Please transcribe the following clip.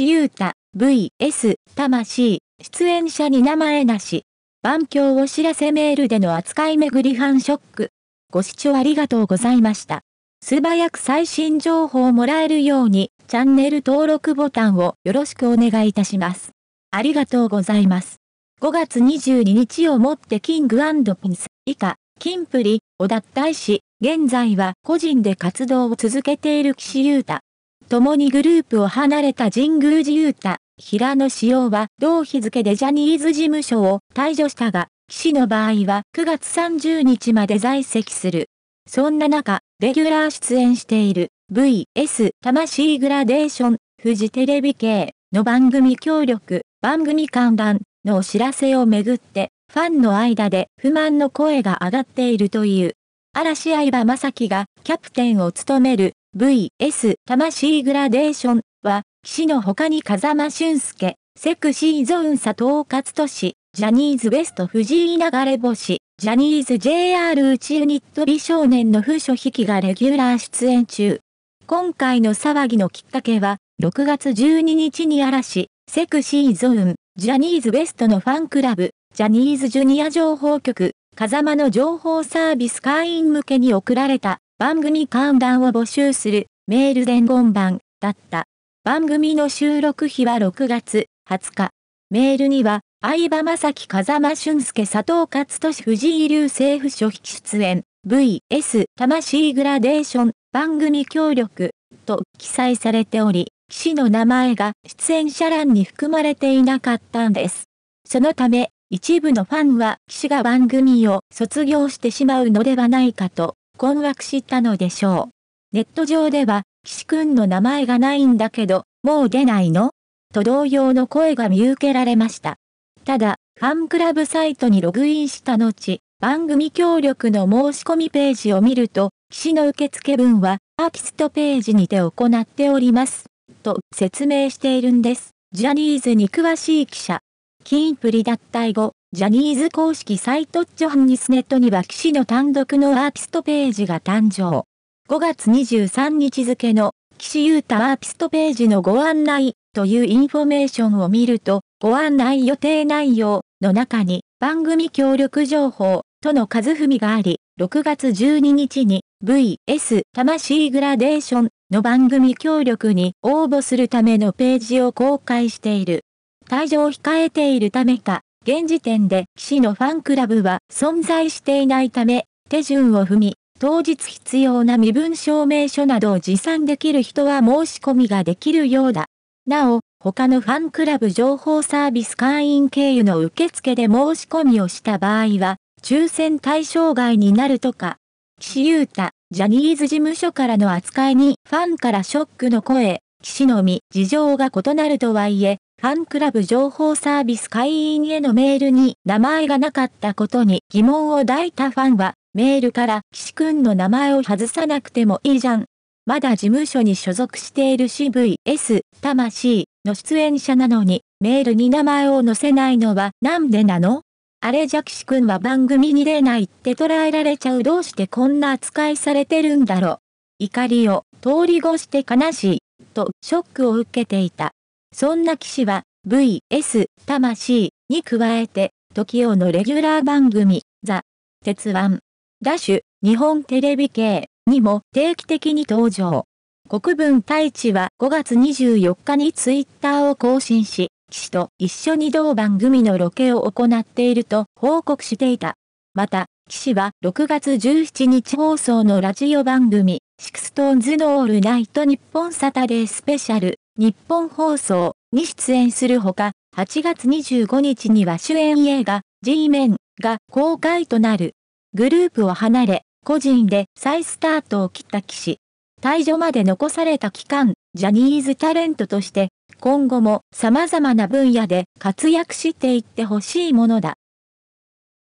橋優太、VS、魂、出演者に名前なし。番強お知らせメールでの扱いめぐりハンショック。ご視聴ありがとうございました。素早く最新情報をもらえるように、チャンネル登録ボタンをよろしくお願いいたします。ありがとうございます。5月22日をもってキングピンス以下、キンプリを脱退し、現在は個人で活動を続けている岸優太。共にグループを離れた神宮寺雄太、平野紫耀は同日付でジャニーズ事務所を退場したが、騎士の場合は9月30日まで在籍する。そんな中、レギュラー出演している VS 魂グラデーションフジテレビ系の番組協力、番組観覧のお知らせをめぐって、ファンの間で不満の声が上がっているという。嵐相葉正樹がキャプテンを務める VS 魂グラデーションは、岸の他に風間俊介、セクシーゾーン佐藤勝利、ジャニーズベスト藤井流れ星、ジャニーズ JR 内ユニット美少年の風書引きがレギュラー出演中。今回の騒ぎのきっかけは、6月12日に嵐、セクシーゾーン、ジャニーズベストのファンクラブ、ジャニーズジュニア情報局、風間の情報サービス会員向けに送られた番組観覧を募集するメール伝言版だった。番組の収録日は6月20日。メールには、相葉正樹風間俊介佐藤勝利藤井流政府書期出演 VS 魂グラデーション番組協力と記載されており、騎士の名前が出演者欄に含まれていなかったんです。そのため、一部のファンは騎士が番組を卒業してしまうのではないかと困惑したのでしょう。ネット上では、岸くんの名前がないんだけど、もう出ないのと同様の声が見受けられました。ただ、ファンクラブサイトにログインした後、番組協力の申し込みページを見ると、岸の受付分は、アーティストページにて行っております。と説明しているんです。ジャニーズに詳しい記者、キーンプリ脱退後、ジャニーズ公式サイトジョハンニスネットには騎士の単独のアーティストページが誕生。5月23日付の騎士ユータアーティストページのご案内というインフォメーションを見ると、ご案内予定内容の中に番組協力情報との数踏みがあり、6月12日に VS 魂グラデーションの番組協力に応募するためのページを公開している。退場を控えているためか、現時点で騎士のファンクラブは存在していないため、手順を踏み、当日必要な身分証明書などを持参できる人は申し込みができるようだ。なお、他のファンクラブ情報サービス会員経由の受付で申し込みをした場合は、抽選対象外になるとか、岸優太、ジャニーズ事務所からの扱いにファンからショックの声、岸のみ事情が異なるとはいえ、ファンクラブ情報サービス会員へのメールに名前がなかったことに疑問を抱いたファンは、メールから岸くんの名前を外さなくてもいいじゃん。まだ事務所に所属している CVS 魂の出演者なのに、メールに名前を載せないのはなんでなのあれじゃ岸くんは番組に出ないって捉えられちゃうどうしてこんな扱いされてるんだろう。怒りを通り越して悲しい、とショックを受けていた。そんな騎士は、VS 魂に加えて、時をのレギュラー番組、ザ・鉄腕、ダッシュ、日本テレビ系にも定期的に登場。国分太一は5月24日にツイッターを更新し、騎士と一緒に同番組のロケを行っていると報告していた。また、騎士は6月17日放送のラジオ番組、シクストーンズのオールナイト日本サタデースペシャル日本放送に出演するほか、8月25日には主演映画 G メンが公開となる。グループを離れ、個人で再スタートを切った士。退場まで残された期間、ジャニーズタレントとして、今後も様々な分野で活躍していってほしいものだ。